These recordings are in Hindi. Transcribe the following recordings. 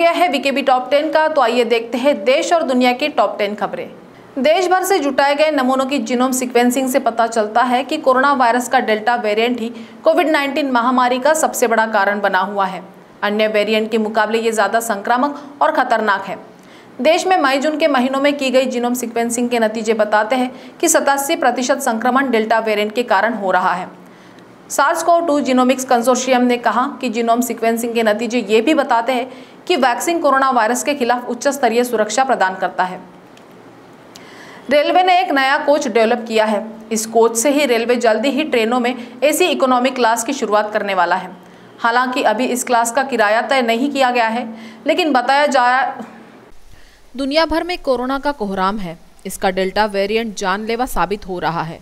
गया है बीकेबी टॉप टेन का तो आइए देखते हैं देश और दुनिया की टॉप टेन खबरें देश भर से जुटाए गए नमूनों की जीनोम सीक्वेंसिंग से पता चलता है कि कोरोना वायरस का डेल्टा वेरिएंट ही कोविड 19 महामारी का सबसे बड़ा कारण बना हुआ है अन्य वेरिएंट के मुकाबले ये ज़्यादा संक्रामक और खतरनाक है देश में मई जून के महीनों में की गई जीनोम सीक्वेंसिंग के नतीजे बताते हैं कि सतासी संक्रमण डेल्टा वेरियंट के कारण हो रहा है सार्स को टू जीनोमिक्स कंसोर्शियम ने कहा कि जीनोम सीक्वेंसिंग के नतीजे ये भी बताते हैं कि वैक्सीन कोरोना वायरस के खिलाफ उच्च स्तरीय सुरक्षा प्रदान करता है रेलवे ने एक नया कोच डेवलप किया है इस कोच से ही रेलवे जल्दी ही ट्रेनों में एसी इकोनॉमिक क्लास की शुरुआत करने वाला है हालांकि अभी इस क्लास का किराया तय नहीं किया गया है लेकिन बताया जा दुनिया भर में कोरोना का कोहराम है इसका डेल्टा वेरिएंट जानलेवा साबित हो रहा है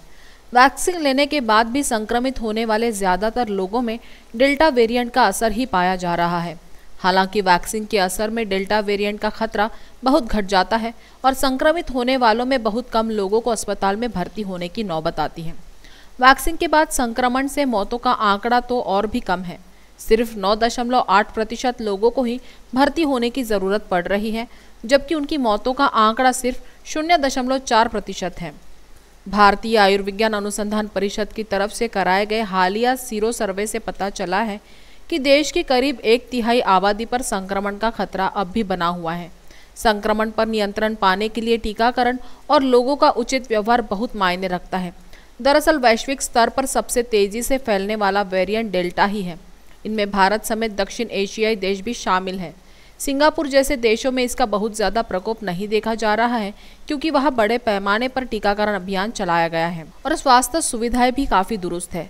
वैक्सीन लेने के बाद भी संक्रमित होने वाले ज़्यादातर लोगों में डेल्टा वेरिएंट का असर ही पाया जा रहा है हालांकि वैक्सीन के असर में डेल्टा वेरिएंट का खतरा बहुत घट जाता है और संक्रमित होने वालों में बहुत कम लोगों को अस्पताल में भर्ती होने की नौबत आती है वैक्सीन के बाद संक्रमण से मौतों का आंकड़ा तो और भी कम है सिर्फ 9.8 प्रतिशत लोगों को ही भर्ती होने की ज़रूरत पड़ रही है जबकि उनकी मौतों का आंकड़ा सिर्फ शून्य दशमलव चार प्रतिशत है भारतीय आयुर्विज्ञान अनुसंधान परिषद की तरफ से कराए गए हालिया सीरो सर्वे से पता चला है कि देश के करीब एक तिहाई आबादी पर संक्रमण का खतरा अब भी बना हुआ है संक्रमण पर नियंत्रण पाने के लिए टीकाकरण और लोगों का उचित व्यवहार बहुत मायने रखता है दरअसल वैश्विक स्तर पर सबसे तेजी से फैलने वाला वेरिएंट डेल्टा ही है इनमें भारत समेत दक्षिण एशियाई देश भी शामिल है सिंगापुर जैसे देशों में इसका बहुत ज़्यादा प्रकोप नहीं देखा जा रहा है क्योंकि वहाँ बड़े पैमाने पर टीकाकरण अभियान चलाया गया है और स्वास्थ्य सुविधाएं भी काफ़ी दुरुस्त है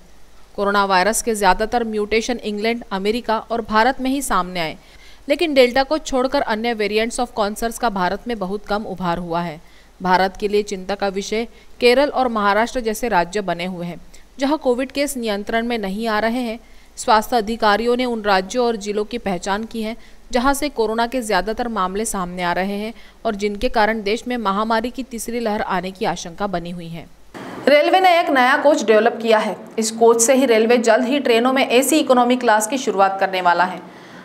कोरोना वायरस के ज़्यादातर म्यूटेशन इंग्लैंड अमेरिका और भारत में ही सामने आए लेकिन डेल्टा को छोड़कर अन्य वेरिएंट्स ऑफ कॉन्सर्स का भारत में बहुत कम उभार हुआ है भारत के लिए चिंता का विषय केरल और महाराष्ट्र जैसे राज्य बने हुए हैं जहां कोविड केस नियंत्रण में नहीं आ रहे हैं स्वास्थ्य अधिकारियों ने उन राज्यों और जिलों की पहचान की है जहां से कोरोना के ज़्यादातर मामले सामने आ रहे हैं और जिनके कारण देश में महामारी की तीसरी लहर आने की आशंका बनी हुई है रेलवे ने एक नया कोच डेवलप किया है इस कोच से ही रेलवे जल्द ही ट्रेनों में एसी इकोनॉमी क्लास की शुरुआत करने वाला है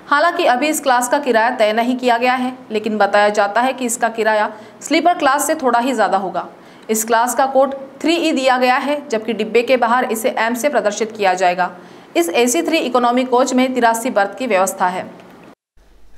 हालांकि अभी इस क्लास का किराया तय नहीं किया गया है लेकिन बताया जाता है कि इसका किराया स्लीपर क्लास से थोड़ा ही ज़्यादा होगा इस क्लास का कोट थ्री ई दिया गया है जबकि डिब्बे के बाहर इसे एम से प्रदर्शित किया जाएगा इस A C three economy coach में तिरासी बर्थ की व्यवस्था है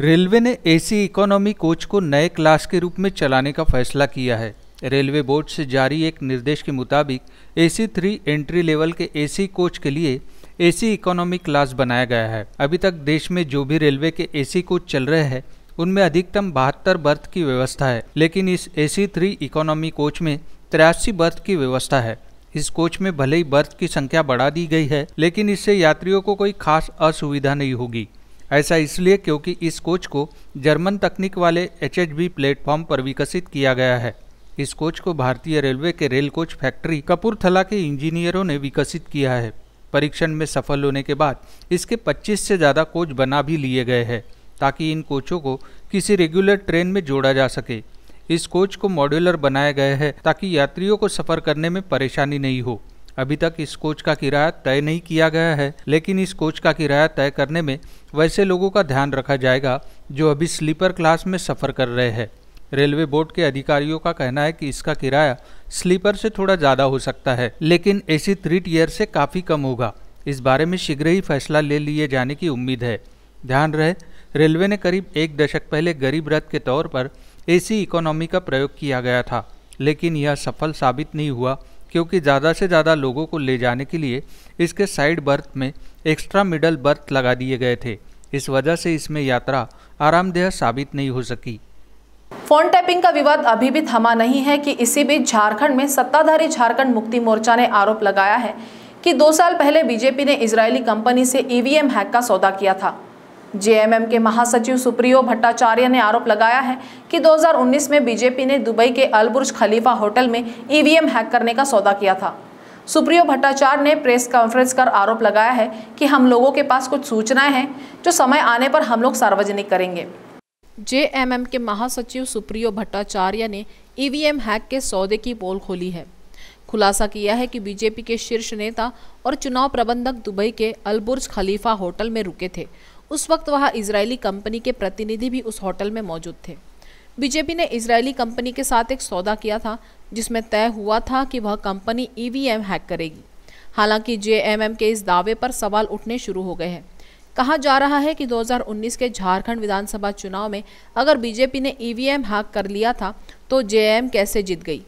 रेलवे ने एसी इकोनॉमी कोच को नए क्लास के रूप में चलाने का फैसला किया है रेलवे बोर्ड से जारी एक निर्देश के मुताबिक एसी थ्री एंट्री लेवल के एसी कोच के लिए एसी इकोनॉमी क्लास बनाया गया है अभी तक देश में जो भी रेलवे के एसी कोच चल रहे हैं उनमें अधिकतम बहत्तर बर्थ की व्यवस्था है लेकिन इस एसी थ्री इकोनॉमी कोच में तिरासी बर्थ की व्यवस्था है इस कोच में भले ही बर्थ की संख्या बढ़ा दी गई है लेकिन इससे यात्रियों को कोई खास असुविधा नहीं होगी ऐसा इसलिए क्योंकि इस कोच को जर्मन तकनीक वाले एच प्लेटफॉर्म पर विकसित किया गया है इस कोच को भारतीय रेलवे के रेल कोच फैक्ट्री कपूरथला के इंजीनियरों ने विकसित किया है परीक्षण में सफल होने के बाद इसके 25 से ज़्यादा कोच बना भी लिए गए हैं ताकि इन कोचों को किसी रेगुलर ट्रेन में जोड़ा जा सके इस कोच को मॉड्यूलर बनाया गया है ताकि यात्रियों को सफ़र करने में परेशानी नहीं हो अभी तक इस कोच का किराया तय नहीं किया गया है लेकिन इस कोच का किराया तय करने में वैसे लोगों का ध्यान रखा जाएगा जो अभी स्लीपर क्लास में सफ़र कर रहे हैं रेलवे बोर्ड के अधिकारियों का कहना है कि इसका किराया स्लीपर से थोड़ा ज़्यादा हो सकता है लेकिन एसी थ्री टीयर से काफ़ी कम होगा इस बारे में शीघ्र ही फैसला ले लिए जाने की उम्मीद है ध्यान रहे रेलवे ने करीब एक दशक पहले गरीब रथ के तौर पर एसी इकोनॉमी का प्रयोग किया गया था लेकिन यह सफल साबित नहीं हुआ क्योंकि ज़्यादा से ज़्यादा लोगों को ले जाने के लिए इसके साइड बर्थ में एक्स्ट्रा मिडल बर्थ लगा दिए गए थे इस वजह से इसमें यात्रा आरामदेह साबित नहीं हो सकी फोन टैपिंग का विवाद अभी भी थमा नहीं है कि इसी बीच झारखंड में सत्ताधारी झारखंड मुक्ति मोर्चा ने आरोप लगाया है कि दो साल पहले बीजेपी ने इजरायली कंपनी से ईवीएम हैक का सौदा किया था जेएमएम के महासचिव सुप्रियो भट्टाचार्य ने आरोप लगाया है कि 2019 में बीजेपी ने दुबई के अलबुर्ज खलीफा होटल में ईवीएम हैक करने का सौदा किया था सुप्रियो भट्टाचार्य ने प्रेस कॉन्फ्रेंस कर आरोप लगाया है कि हम लोगों के पास कुछ सूचनाएं हैं जो समय आने पर हम लोग सार्वजनिक करेंगे जेएमएम के महासचिव सुप्रियो भट्टाचार्य ने ईवीएम हैक के सौदे की पोल खोली है खुलासा किया है कि बीजेपी के शीर्ष नेता और चुनाव प्रबंधक दुबई के अलबुर्ज खलीफा होटल में रुके थे उस वक्त वहां इजरायली कंपनी के प्रतिनिधि भी उस होटल में मौजूद थे बीजेपी ने इजरायली कंपनी के साथ एक सौदा किया था जिसमें तय हुआ था कि वह कंपनी ईवीएम हैक करेगी हालांकि जेएमएम के इस दावे पर सवाल उठने शुरू हो गए हैं कहा जा रहा है कि 2019 के झारखंड विधानसभा चुनाव में अगर बीजेपी ने ईवीएम हैक कर लिया था तो जेएम कैसे जीत गई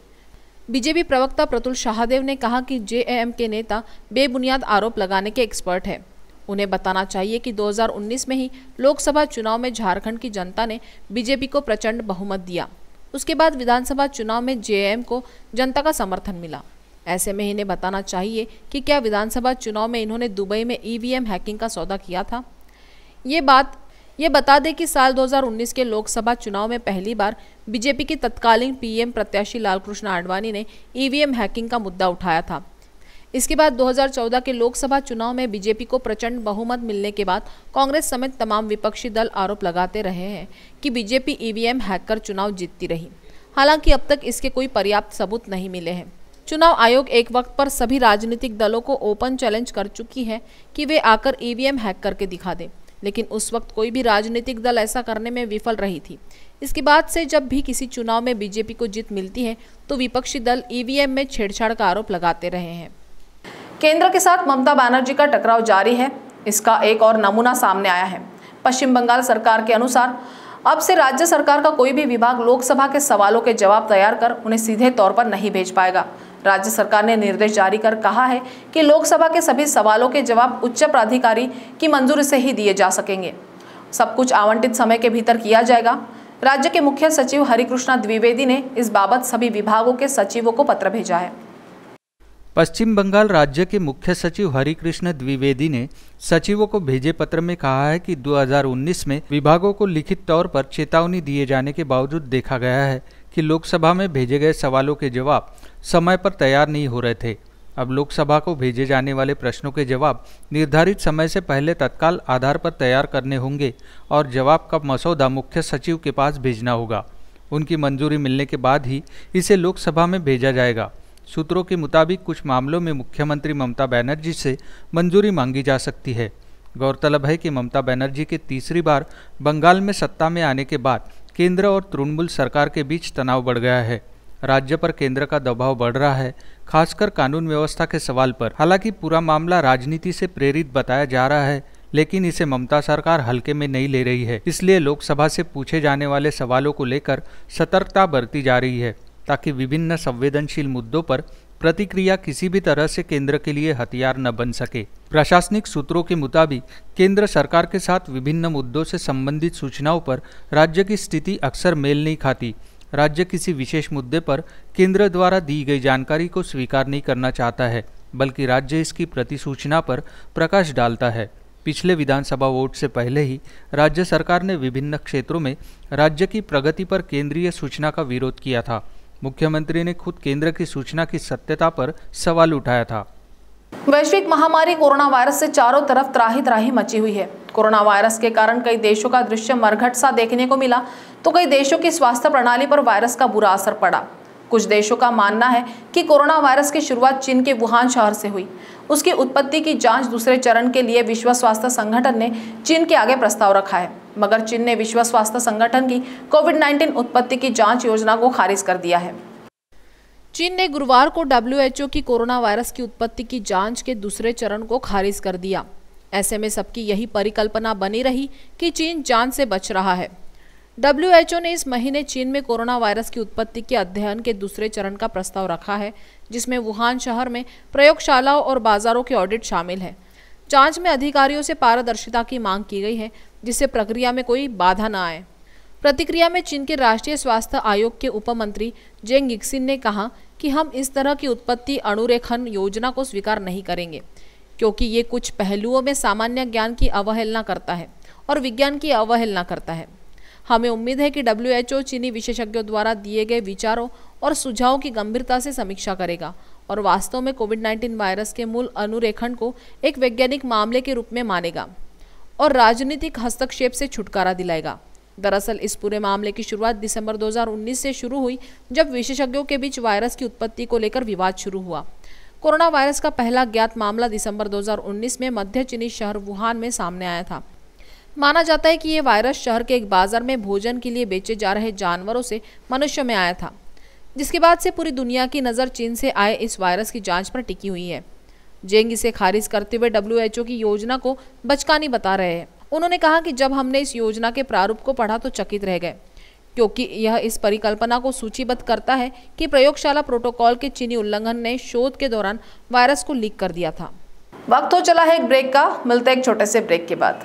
बीजेपी प्रवक्ता प्रतुल शाहदेव ने कहा कि जेएम के नेता बेबुनियाद आरोप लगाने के एक्सपर्ट हैं उन्हें बताना चाहिए कि 2019 में ही लोकसभा चुनाव में झारखंड की जनता ने बीजेपी को प्रचंड बहुमत दिया उसके बाद विधानसभा चुनाव में जेएम को जनता का समर्थन मिला ऐसे में इन्हें बताना चाहिए कि क्या विधानसभा चुनाव में इन्होंने दुबई में ईवीएम e हैकिंग का सौदा किया था ये बात ये बता दें कि साल 2019 के लोकसभा चुनाव में पहली बार बीजेपी के तत्कालीन पीएम प्रत्याशी लालकृष्ण आडवाणी ने ईवीएम e हैकिंग का मुद्दा उठाया था इसके बाद 2014 के लोकसभा चुनाव में बीजेपी को प्रचंड बहुमत मिलने के बाद कांग्रेस समेत तमाम विपक्षी दल आरोप लगाते रहे हैं कि बीजेपी ईवीएम हैक कर चुनाव जीतती रही हालांकि अब तक इसके कोई पर्याप्त सबूत नहीं मिले हैं चुनाव आयोग एक वक्त पर सभी राजनीतिक दलों को ओपन चैलेंज कर चुकी है कि वे आकर ईवीएम हैक करके दिखा दें लेकिन उस वक्त कोई भी राजनीतिक दल ऐसा करने में विफल रही थी इसके बाद से जब भी किसी चुनाव में बीजेपी को जीत मिलती है तो विपक्षी दल ईवीएम में छेड़छाड़ का आरोप लगाते रहे हैं केंद्र के साथ ममता बनर्जी का टकराव जारी है इसका एक और नमूना सामने आया है पश्चिम बंगाल सरकार के अनुसार अब से राज्य सरकार का कोई भी विभाग लोकसभा के सवालों के जवाब तैयार कर उन्हें सीधे तौर पर नहीं भेज पाएगा राज्य सरकार ने निर्देश जारी कर कहा है कि लोकसभा के सभी सवालों के जवाब उच्च प्राधिकारी की मंजूरी से ही दिए जा सकेंगे सब कुछ आवंटित समय के भीतर किया जाएगा राज्य के मुख्य सचिव हरिकृष्णा द्विवेदी ने इस बाबत सभी विभागों के सचिवों को पत्र भेजा है पश्चिम बंगाल राज्य के मुख्य सचिव हरिकृष्ण द्विवेदी ने सचिवों को भेजे पत्र में कहा है कि 2019 में विभागों को लिखित तौर पर चेतावनी दिए जाने के बावजूद देखा गया है कि लोकसभा में भेजे गए सवालों के जवाब समय पर तैयार नहीं हो रहे थे अब लोकसभा को भेजे जाने वाले प्रश्नों के जवाब निर्धारित समय से पहले तत्काल आधार पर तैयार करने होंगे और जवाब का मसौदा मुख्य सचिव के पास भेजना होगा उनकी मंजूरी मिलने के बाद ही इसे लोकसभा में भेजा जाएगा सूत्रों के मुताबिक कुछ मामलों में मुख्यमंत्री ममता बनर्जी से मंजूरी मांगी जा सकती है गौरतलब है कि ममता बनर्जी के तीसरी बार बंगाल में सत्ता में आने के बाद केंद्र और तृणमूल सरकार के बीच तनाव बढ़ गया है राज्य पर केंद्र का दबाव बढ़ रहा है खासकर कानून व्यवस्था के सवाल पर हालांकि पूरा मामला राजनीति से प्रेरित बताया जा रहा है लेकिन इसे ममता सरकार हल्के में नहीं ले रही है इसलिए लोकसभा से पूछे जाने वाले सवालों को लेकर सतर्कता बरती जा रही है ताकि विभिन्न संवेदनशील मुद्दों पर प्रतिक्रिया किसी भी तरह से केंद्र के लिए हथियार न बन सके प्रशासनिक सूत्रों के मुताबिक केंद्र सरकार के साथ विभिन्न मुद्दों से संबंधित सूचनाओं पर राज्य की स्थिति अक्सर मेल नहीं खाती राज्य किसी विशेष मुद्दे पर केंद्र द्वारा दी गई जानकारी को स्वीकार नहीं करना चाहता है बल्कि राज्य इसकी प्रतिसूचना पर प्रकाश डालता है पिछले विधानसभा वोट से पहले ही राज्य सरकार ने विभिन्न क्षेत्रों में राज्य की प्रगति पर केंद्रीय सूचना का विरोध किया था मुख्यमंत्री ने खुद केंद्र की सूचना की सत्यता पर सवाल उठाया था वैश्विक महामारी कोरोना वायरस से चारों तरफ त्राही त्राही मची हुई है कोरोना वायरस के कारण कई देशों का दृश्य मरघट सा देखने को मिला तो कई देशों की स्वास्थ्य प्रणाली पर वायरस का बुरा असर पड़ा कुछ देशों का मानना है कि कोरोना वायरस की शुरुआत चीन के वुहान शहर से हुई उसकी उत्पत्ति की जांच दूसरे चरण के लिए विश्व स्वास्थ्य संगठन ने चीन के आगे प्रस्ताव रखा है मगर चीन ने विश्व स्वास्थ्य संगठन की कोविड 19 उत्पत्ति की जांच योजना को खारिज कर दिया है चीन ने गुरुवार को डब्ल्यू की कोरोना वायरस की उत्पत्ति की जाँच के दूसरे चरण को खारिज कर दिया ऐसे में सबकी यही परिकल्पना बनी रही कि चीन जान से बच रहा है डब्ल्यूएचओ ने इस महीने चीन में कोरोना वायरस की उत्पत्ति के अध्ययन के दूसरे चरण का प्रस्ताव रखा है जिसमें वुहान शहर में प्रयोगशालाओं और बाजारों के ऑडिट शामिल है जांच में अधिकारियों से पारदर्शिता की मांग की गई है जिससे प्रक्रिया में कोई बाधा न आए प्रतिक्रिया में चीन के राष्ट्रीय स्वास्थ्य आयोग के उपमंत्री जेंग इक्सिन ने कहा कि हम इस तरह की उत्पत्ति अणुरेखन योजना को स्वीकार नहीं करेंगे क्योंकि ये कुछ पहलुओं में सामान्य ज्ञान की अवहेलना करता है और विज्ञान की अवहेलना करता है हमें उम्मीद है कि डब्ल्यूएचओ चीनी विशेषज्ञों द्वारा दिए गए विचारों और सुझावों की गंभीरता से समीक्षा करेगा और वास्तव में कोविड 19 वायरस के मूल अनुरेखण को एक वैज्ञानिक मामले के रूप में मानेगा और राजनीतिक हस्तक्षेप से छुटकारा दिलाएगा दरअसल इस पूरे मामले की शुरुआत दिसंबर 2019 से शुरू हुई जब विशेषज्ञों के बीच वायरस की उत्पत्ति को लेकर विवाद शुरू हुआ कोरोना वायरस का पहला ज्ञात मामला दिसंबर 2019 में मध्य चीनी शहर वुहान में सामने आया था माना जाता है कि ये वायरस शहर के एक बाजार में भोजन के लिए बेचे जा रहे जानवरों से मनुष्य में आया था जिसके बाद से पूरी दुनिया की नज़र चीन से आए इस वायरस की जांच पर टिकी हुई है जेंग इसे खारिज करते हुए डब्ल्यू की योजना को बचकानी बता रहे हैं उन्होंने कहा कि जब हमने इस योजना के प्रारूप को पढ़ा तो चकित रह गए क्योंकि यह इस परिकल्पना को सूचीबद्ध करता है कि प्रयोगशाला प्रोटोकॉल के चीनी उल्लंघन ने शोध के दौरान वायरस को लीक कर दिया था वक्त हो चला है एक ब्रेक का मिलते एक छोटे से ब्रेक के बाद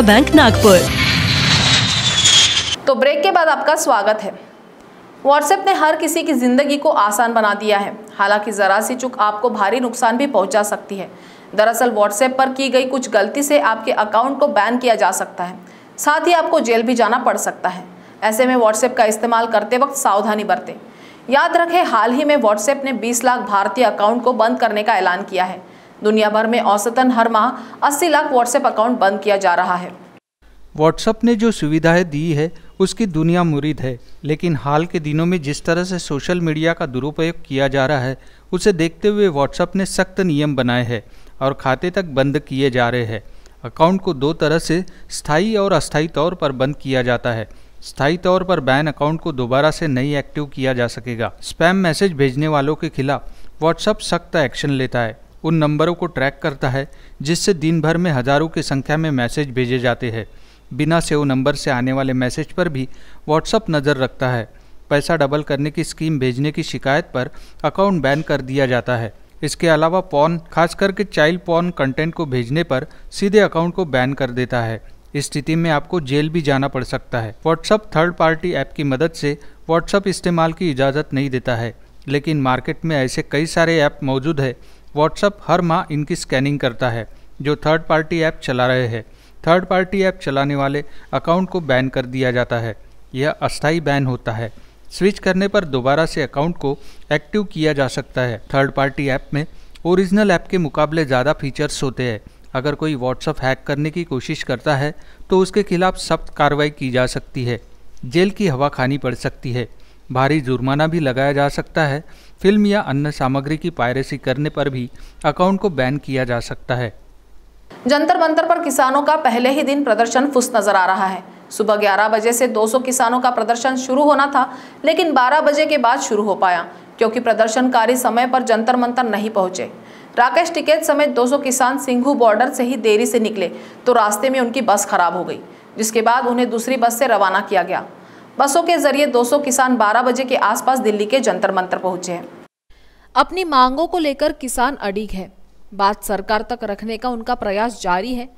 विजया बैंक नागपुर तो ब्रेक के बाद आपका स्वागत है व्हाट्सएप ने हर किसी की ज़िंदगी को आसान बना दिया है हालांकि ज़रा सी चुक आपको भारी नुकसान भी पहुंचा सकती है दरअसल व्हाट्सएप पर की गई कुछ गलती से आपके अकाउंट को बैन किया जा सकता है साथ ही आपको जेल भी जाना पड़ सकता है ऐसे में व्हाट्सएप का इस्तेमाल करते वक्त सावधानी बरतें याद रखें हाल ही में व्हाट्सएप ने 20 लाख भारतीय अकाउंट को बंद करने का ऐलान किया है दुनिया भर में औसतन हर माह अस्सी लाख व्हाट्सएप अकाउंट बंद किया जा रहा है व्हाट्सएप ने जो सुविधाएं दी है उसकी दुनिया मुरीद है लेकिन हाल के दिनों में जिस तरह से सोशल मीडिया का दुरुपयोग किया जा रहा है उसे देखते हुए व्हाट्सएप ने सख्त नियम बनाए हैं और खाते तक बंद किए जा रहे हैं अकाउंट को दो तरह से स्थायी और अस्थायी तौर पर बंद किया जाता है स्थायी तौर पर बैन अकाउंट को दोबारा से नहीं एक्टिव किया जा सकेगा स्पैम मैसेज भेजने वालों के खिलाफ व्हाट्सएप सख्त एक्शन लेता है उन नंबरों को ट्रैक करता है जिससे दिन भर में हज़ारों की संख्या में मैसेज भेजे जाते हैं बिना सेव नंबर से आने वाले मैसेज पर भी व्हाट्सअप नज़र रखता है पैसा डबल करने की स्कीम भेजने की शिकायत पर अकाउंट बैन कर दिया जाता है इसके अलावा पॉन खास करके चाइल्ड पॉन कंटेंट को भेजने पर सीधे अकाउंट को बैन कर देता है इस स्थिति में आपको जेल भी जाना पड़ सकता है व्हाट्सअप थर्ड पार्टी ऐप की मदद से व्हाट्सअप इस्तेमाल की इजाज़त नहीं देता है लेकिन मार्केट में ऐसे कई सारे ऐप मौजूद है व्हाट्सअप हर माह इनकी स्कैनिंग करता है जो थर्ड पार्टी ऐप चला रहे हैं थर्ड पार्टी ऐप चलाने वाले अकाउंट को बैन कर दिया जाता है यह अस्थायी बैन होता है स्विच करने पर दोबारा से अकाउंट को एक्टिव किया जा सकता है थर्ड पार्टी ऐप में ओरिजिनल ऐप के मुकाबले ज़्यादा फीचर्स होते हैं अगर कोई व्हाट्सअप हैक करने की कोशिश करता है तो उसके खिलाफ सख्त कार्रवाई की जा सकती है जेल की हवा खानी पड़ सकती है भारी जुर्माना भी लगाया जा सकता है फिल्म या अन्य सामग्री की पायरेसी करने पर भी अकाउंट को बैन किया जा सकता है जंतर मंतर पर किसानों का पहले ही दिन प्रदर्शन फुस नजर आ रहा है सुबह 11 बजे से 200 किसानों का प्रदर्शन शुरू होना था लेकिन 12 बजे के बाद शुरू हो पाया क्योंकि प्रदर्शनकारी समय पर जंतर मंतर नहीं पहुंचे राकेश टिकेत समेत 200 किसान सिंघू बॉर्डर से ही देरी से निकले तो रास्ते में उनकी बस खराब हो गई जिसके बाद उन्हें दूसरी बस से रवाना किया गया बसों के जरिए 200 किसान 12 बजे के आसपास दिल्ली के जंतर मंतर पहुंचे हैं अपनी मांगों को लेकर किसान अड़िग है बात सरकार तक रखने का उनका प्रयास जारी है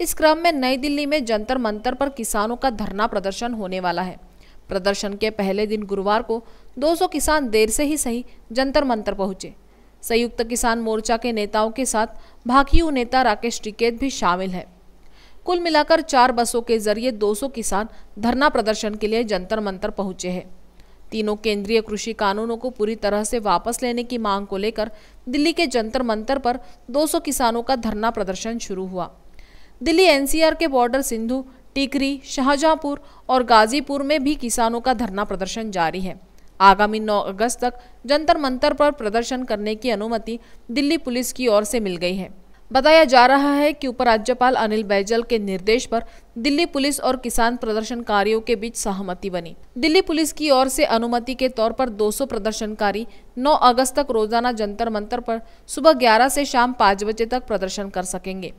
इस क्रम में नई दिल्ली में जंतर मंतर पर किसानों का धरना प्रदर्शन होने वाला है प्रदर्शन के पहले दिन गुरुवार को 200 किसान देर से ही सही जंतर मंतर पहुंचे संयुक्त किसान मोर्चा के नेताओं के साथ भाकियू नेता राकेश टिकेत भी शामिल है कुल मिलाकर चार बसों के जरिए 200 किसान धरना प्रदर्शन के लिए जंतर मंतर पहुंचे हैं तीनों केंद्रीय कृषि कानूनों को पूरी तरह से वापस लेने की मांग को लेकर दिल्ली के जंतर मंतर पर 200 किसानों का धरना प्रदर्शन शुरू हुआ दिल्ली एनसीआर के बॉर्डर सिंधु टिकरी शाहजहांपुर और गाजीपुर में भी किसानों का धरना प्रदर्शन जारी है आगामी 9 अगस्त तक जंतर मंतर पर प्रदर्शन करने की अनुमति दिल्ली पुलिस की ओर से मिल गई है बताया जा रहा है कि उपराज्यपाल अनिल बैजल के निर्देश पर दिल्ली पुलिस और किसान प्रदर्शनकारियों के बीच सहमति बनी दिल्ली पुलिस की ओर से अनुमति के तौर पर 200 प्रदर्शनकारी 9 अगस्त तक रोजाना जंतर मंतर पर सुबह 11 से शाम 5 बजे तक प्रदर्शन कर सकेंगे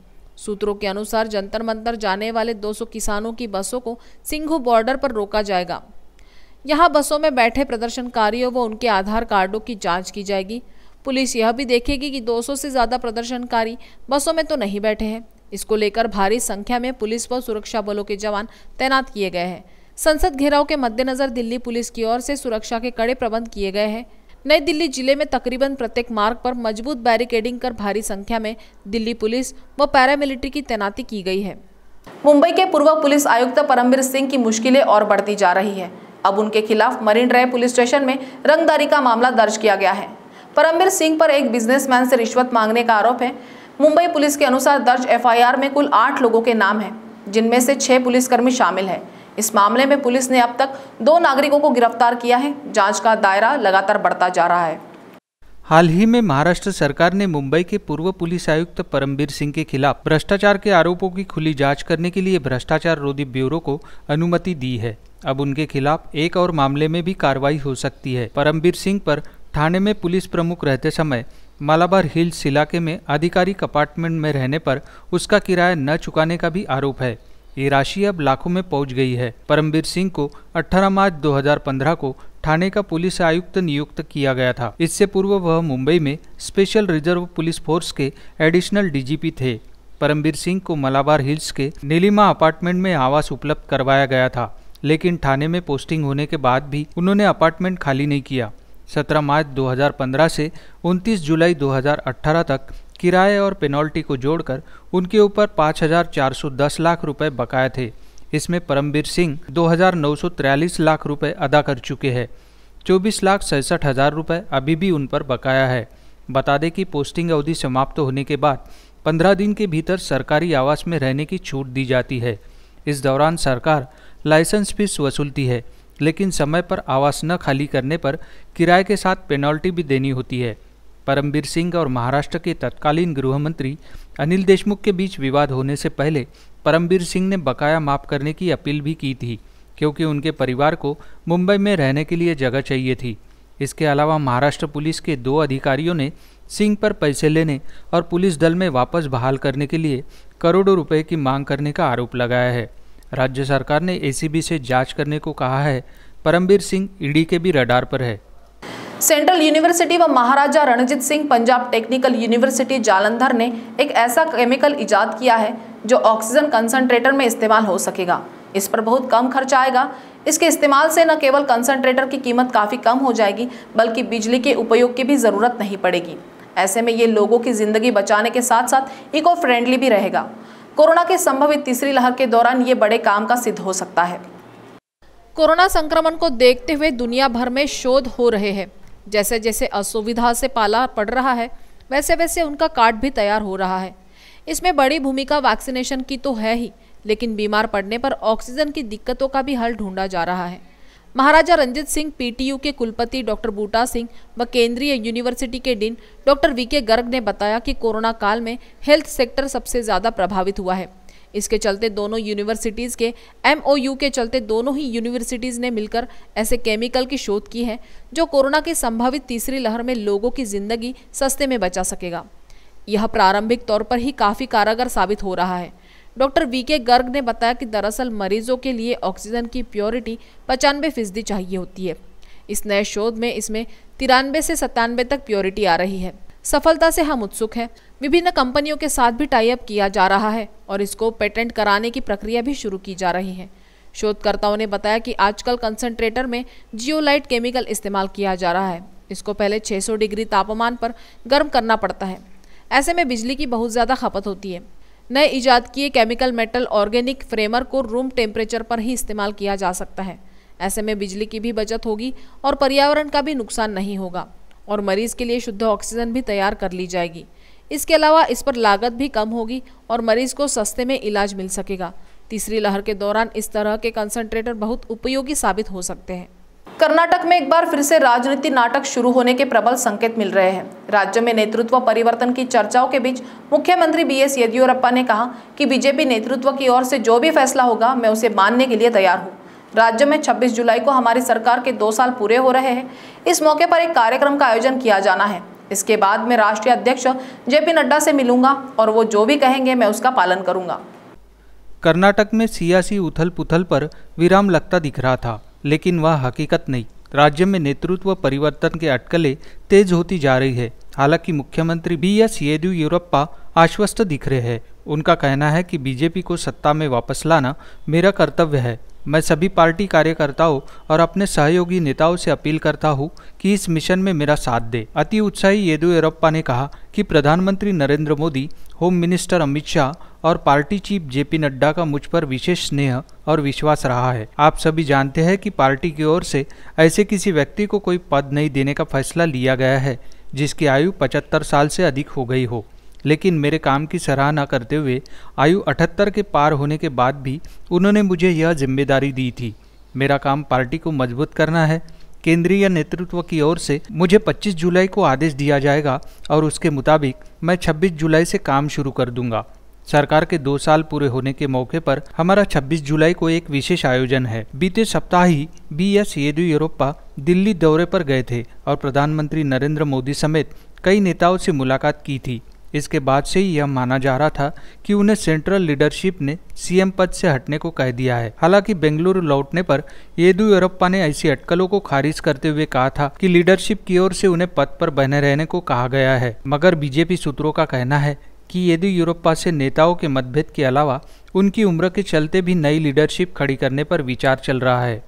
सूत्रों के अनुसार जंतर मंतर जाने वाले दो किसानों की बसों को सिंघू बॉर्डर पर रोका जाएगा यहाँ बसों में बैठे प्रदर्शनकारियों व उनके आधार कार्डों की जाँच की जाएगी पुलिस यह भी देखेगी कि 200 से ज़्यादा प्रदर्शनकारी बसों में तो नहीं बैठे हैं इसको लेकर भारी संख्या में पुलिस व सुरक्षा बलों के जवान तैनात किए गए हैं संसद घेराव के मद्देनजर दिल्ली पुलिस की ओर से सुरक्षा के कड़े प्रबंध किए गए हैं नई दिल्ली जिले में तकरीबन प्रत्येक मार्ग पर मजबूत बैरिकेडिंग कर भारी संख्या में दिल्ली पुलिस व पैरामिलिट्री की तैनाती की गई है मुंबई के पूर्व पुलिस आयुक्त परमवीर सिंह की मुश्किलें और बढ़ती जा रही है अब उनके खिलाफ मरीन ड्राइव पुलिस स्टेशन में रंगदारी का मामला दर्ज किया गया है परमवीर सिंह पर एक बिजनेसमैन से रिश्वत मांगने का आरोप है मुंबई पुलिस के अनुसार दर्ज एफआईआर में कुल आठ लोगों के नाम हैं जिनमें से छः पुलिसकर्मी शामिल हैं इस मामले में पुलिस ने अब तक दो नागरिकों को गिरफ्तार किया है जांच का दायरा लगातार बढ़ता जा रहा है हाल ही में महाराष्ट्र सरकार ने मुंबई के पूर्व पुलिस आयुक्त परमबीर सिंह के खिलाफ भ्रष्टाचार के आरोपों की खुली जांच करने के लिए भ्रष्टाचार रोधी ब्यूरो को अनुमति दी है अब उनके खिलाफ एक और मामले में भी कार्रवाई हो सकती है परमबीर सिंह पर थाने में पुलिस प्रमुख रहते समय मालाबार हिल्स इलाके में आधिकारिक अपार्टमेंट में रहने पर उसका किराया न चुकाने का भी आरोप है ये राशि अब लाखों में पहुंच गई है परमबीर सिंह को 18 मार्च 2015 को थाने का पुलिस आयुक्त नियुक्त किया गया था इससे पूर्व वह मुंबई में स्पेशल रिजर्व पुलिस फोर्स के एडिशनल डीजीपी थे परमबीर सिंह को मलाबार हिल्स के नीलिमा अपार्टमेंट में आवास उपलब्ध करवाया गया था लेकिन थाने में पोस्टिंग होने के बाद भी उन्होंने अपार्टमेंट खाली नहीं किया 17 मार्च 2015 से 29 जुलाई 2018 तक किराए और पेनल्टी को जोड़कर उनके ऊपर 5,410 लाख रुपए बकाए थे इसमें परमवीर सिंह 2,943 लाख रुपए अदा कर चुके हैं चौबीस लाख सड़सठ हज़ार रुपये अभी भी उन पर बकाया है बता दें कि पोस्टिंग अवधि समाप्त होने के बाद पंद्रह दिन के भीतर सरकारी आवास में रहने की छूट दी जाती है इस दौरान सरकार लाइसेंस फीस वसूलती है लेकिन समय पर आवास न खाली करने पर किराए के साथ पेनल्टी भी देनी होती है परमबीर सिंह और महाराष्ट्र के तत्कालीन गृह मंत्री अनिल देशमुख के बीच विवाद होने से पहले परमबीर सिंह ने बकाया माफ करने की अपील भी की थी क्योंकि उनके परिवार को मुंबई में रहने के लिए जगह चाहिए थी इसके अलावा महाराष्ट्र पुलिस के दो अधिकारियों ने सिंह पर पैसे लेने और पुलिस दल में वापस बहाल करने के लिए करोड़ों रुपए की मांग करने का आरोप लगाया है राज्य सरकार ने एसीबी से जांच करने को कहा है परमबीर सिंह ईडी e के भी रडार पर है सेंट्रल यूनिवर्सिटी व महाराजा रणजीत सिंह पंजाब टेक्निकल यूनिवर्सिटी जालंधर ने एक ऐसा केमिकल इजाद किया है जो ऑक्सीजन कंसनट्रेटर में इस्तेमाल हो सकेगा इस पर बहुत कम खर्च आएगा इसके इस्तेमाल से न केवल कंसनट्रेटर की कीमत काफ़ी कम हो जाएगी बल्कि बिजली के उपयोग की भी ज़रूरत नहीं पड़ेगी ऐसे में ये लोगों की ज़िंदगी बचाने के साथ साथ इको फ्रेंडली भी रहेगा कोरोना के संभवित तीसरी लहर के दौरान ये बड़े काम का सिद्ध हो सकता है कोरोना संक्रमण को देखते हुए दुनिया भर में शोध हो रहे हैं जैसे जैसे असुविधा से पाला पड़ रहा है वैसे वैसे उनका कार्ड भी तैयार हो रहा है इसमें बड़ी भूमिका वैक्सीनेशन की तो है ही लेकिन बीमार पड़ने पर ऑक्सीजन की दिक्कतों का भी हल ढूंढा जा रहा है महाराजा रंजीत सिंह पीटीयू के कुलपति डॉक्टर बूटा सिंह व केंद्रीय यूनिवर्सिटी के डीन डॉक्टर वीके गर्ग ने बताया कि कोरोना काल में हेल्थ सेक्टर सबसे ज़्यादा प्रभावित हुआ है इसके चलते दोनों यूनिवर्सिटीज़ के एमओयू के चलते दोनों ही यूनिवर्सिटीज़ ने मिलकर ऐसे केमिकल की शोध की है जो कोरोना के संभावित तीसरी लहर में लोगों की जिंदगी सस्ते में बचा सकेगा यह प्रारंभिक तौर पर ही काफ़ी कारगर साबित हो रहा है डॉक्टर वी के गर्ग ने बताया कि दरअसल मरीजों के लिए ऑक्सीजन की प्योरिटी पचानवे फीसदी चाहिए होती है इस नए शोध में इसमें तिरानवे से सत्तानवे तक प्योरिटी आ रही है सफलता से हम उत्सुक हैं विभिन्न कंपनियों के साथ भी टाइप किया जा रहा है और इसको पेटेंट कराने की प्रक्रिया भी शुरू की जा रही है शोधकर्ताओं ने बताया कि आजकल कंसंट्रेटर में जियोलाइट केमिकल इस्तेमाल किया जा रहा है इसको पहले 600 डिग्री तापमान पर गर्म करना पड़ता है ऐसे में बिजली की बहुत ज़्यादा खपत होती है नए ईजाद किए केमिकल मेटल ऑर्गेनिक फ्रेमर को रूम टेम्परेचर पर ही इस्तेमाल किया जा सकता है ऐसे में बिजली की भी बचत होगी और पर्यावरण का भी नुकसान नहीं होगा और मरीज के लिए शुद्ध ऑक्सीजन भी तैयार कर ली जाएगी इसके अलावा इस पर लागत भी कम होगी और मरीज को सस्ते में इलाज मिल सकेगा तीसरी लहर के दौरान इस तरह के कंसंट्रेटर बहुत उपयोगी साबित हो सकते हैं कर्नाटक में एक बार फिर से राजनीति नाटक शुरू होने के प्रबल संकेत मिल रहे हैं राज्य में नेतृत्व परिवर्तन की चर्चाओं के बीच मुख्यमंत्री बी एस येदियुरप्पा ने कहा कि बीजेपी नेतृत्व की ओर से जो भी फैसला होगा मैं उसे मानने के लिए तैयार हूँ राज्य में 26 जुलाई को हमारी सरकार के दो साल पूरे हो रहे हैं इस मौके पर एक कार्यक्रम का आयोजन किया जाना है इसके बाद मैं राष्ट्रीय अध्यक्ष जे पी नड्डा से मिलूंगा और वो जो भी कहेंगे मैं उसका पालन करूंगा कर्नाटक में सियासी उथल पुथल पर विराम लगता दिख रहा था लेकिन वह हकीकत नहीं राज्य में नेतृत्व परिवर्तन के अटकलें तेज होती जा रही है हालांकि मुख्यमंत्री बी एस येदियुरप्पा आश्वस्त दिख रहे हैं उनका कहना है कि बीजेपी को सत्ता में वापस लाना मेरा कर्तव्य है मैं सभी पार्टी कार्यकर्ताओं और अपने सहयोगी नेताओं से अपील करता हूं कि इस मिशन में मेरा साथ दे अति उत्साही येदुरप्पा ने कहा कि प्रधानमंत्री नरेंद्र मोदी होम मिनिस्टर अमित शाह और पार्टी चीफ जेपी नड्डा का मुझ पर विशेष स्नेह और विश्वास रहा है आप सभी जानते हैं कि पार्टी की ओर से ऐसे किसी व्यक्ति को कोई पद नहीं देने का फैसला लिया गया है जिसकी आयु पचहत्तर साल से अधिक हो गई हो लेकिन मेरे काम की सराहना करते हुए आयु अठहत्तर के पार होने के बाद भी उन्होंने मुझे यह जिम्मेदारी दी थी मेरा काम पार्टी को मजबूत करना है केंद्रीय नेतृत्व की ओर से मुझे 25 जुलाई को आदेश दिया जाएगा और उसके मुताबिक मैं 26 जुलाई से काम शुरू कर दूंगा सरकार के दो साल पूरे होने के मौके पर हमारा 26 जुलाई को एक विशेष आयोजन है बीते सप्ताह ही बी एस येदुरप्पा दिल्ली दौरे पर गए थे और प्रधानमंत्री नरेंद्र मोदी समेत कई नेताओं से मुलाकात की थी इसके बाद से ही यह माना जा रहा था कि उन्हें सेंट्रल लीडरशिप ने सीएम पद से हटने को कह दिया है हालांकि बेंगलुरु लौटने पर येदुरप्पा ने ऐसी अटकलों को खारिज करते हुए कहा था कि लीडरशिप की ओर से उन्हें पद पर बने रहने को कहा गया है मगर बीजेपी सूत्रों का कहना है कि येदुरप्पा से नेताओं के मतभेद के अलावा उनकी उम्र के चलते भी नई लीडरशिप खड़ी करने पर विचार चल रहा है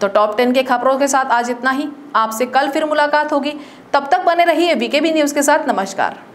तो टॉप टेन के खबरों के साथ आज इतना ही आपसे कल फिर मुलाकात होगी तब तक बने रहिए वीकेबी न्यूज़ के साथ नमस्कार